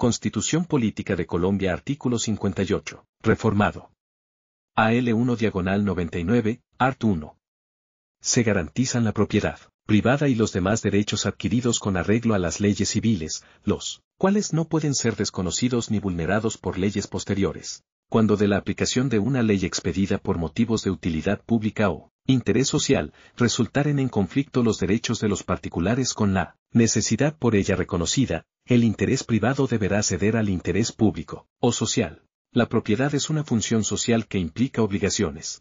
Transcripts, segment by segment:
Constitución Política de Colombia Artículo 58, reformado. AL1 Diagonal 99, Art 1. Se garantizan la propiedad privada y los demás derechos adquiridos con arreglo a las leyes civiles, los cuales no pueden ser desconocidos ni vulnerados por leyes posteriores, cuando de la aplicación de una ley expedida por motivos de utilidad pública o interés social, resultaren en conflicto los derechos de los particulares con la necesidad por ella reconocida, el interés privado deberá ceder al interés público o social. La propiedad es una función social que implica obligaciones.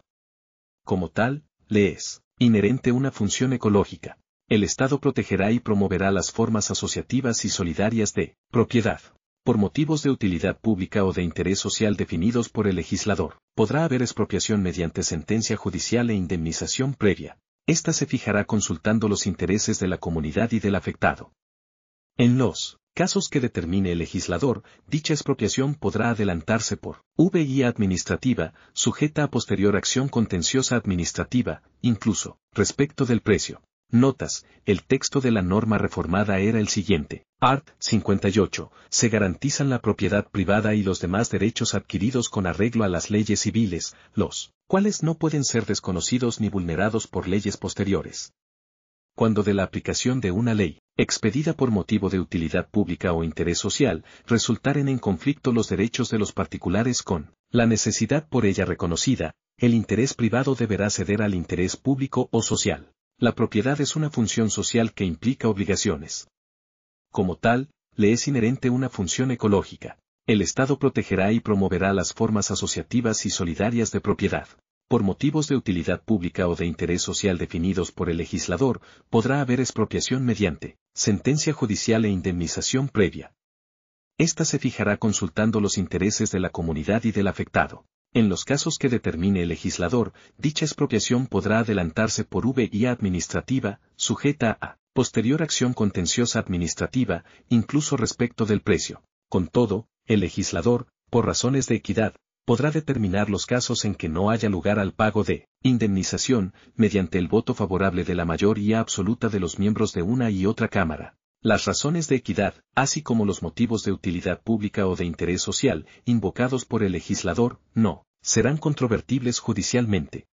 Como tal, le es inherente una función ecológica. El Estado protegerá y promoverá las formas asociativas y solidarias de propiedad. Por motivos de utilidad pública o de interés social definidos por el legislador, podrá haber expropiación mediante sentencia judicial e indemnización previa. Esta se fijará consultando los intereses de la comunidad y del afectado. En los casos que determine el legislador, dicha expropiación podrá adelantarse por VI administrativa, sujeta a posterior acción contenciosa administrativa, incluso, respecto del precio. Notas, el texto de la norma reformada era el siguiente. Art. 58. Se garantizan la propiedad privada y los demás derechos adquiridos con arreglo a las leyes civiles, los cuales no pueden ser desconocidos ni vulnerados por leyes posteriores cuando de la aplicación de una ley, expedida por motivo de utilidad pública o interés social, resultaren en conflicto los derechos de los particulares con la necesidad por ella reconocida, el interés privado deberá ceder al interés público o social. La propiedad es una función social que implica obligaciones. Como tal, le es inherente una función ecológica. El Estado protegerá y promoverá las formas asociativas y solidarias de propiedad por motivos de utilidad pública o de interés social definidos por el legislador, podrá haber expropiación mediante sentencia judicial e indemnización previa. Esta se fijará consultando los intereses de la comunidad y del afectado. En los casos que determine el legislador, dicha expropiación podrá adelantarse por vía administrativa, sujeta a posterior acción contenciosa administrativa, incluso respecto del precio. Con todo, el legislador, por razones de equidad, podrá determinar los casos en que no haya lugar al pago de indemnización mediante el voto favorable de la mayoría absoluta de los miembros de una y otra Cámara. Las razones de equidad, así como los motivos de utilidad pública o de interés social, invocados por el legislador, no, serán controvertibles judicialmente.